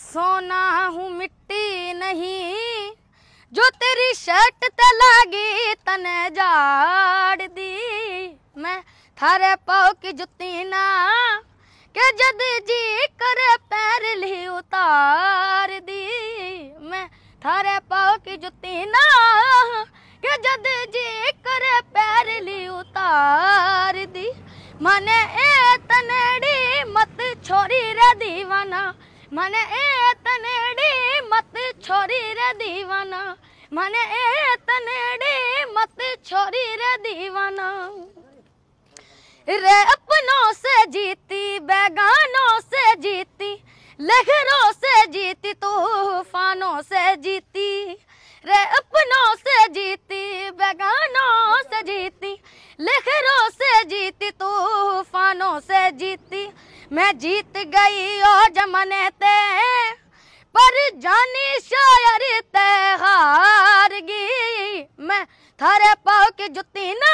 सोना हूँ मिट्टी नहीं जो तेरी शर्ट ते लागी तने जाड़ दी मैं थारे पाओ की जुत्ती ना के जद जी करे पैर ली उतार दी मैं थारे पाओ की जुत्ती ना के जद जी करे पैर ली उतार दी मने ए मने ए तनेड़ी मत छोरी रे दीवाना मने ए तनेड़ी मत छोरी रे दीवाना रे अपनों से जीती बैगानों से जीती लहरों से जीती तूफानों से जीती रे अपनों से जीती बैगानों से जीती लहरों से जीती तूफानों से जीती मैं जीत गई ओ जमने ते पर जानी शायर ते हार गई मैं थारे पाओ के जुती न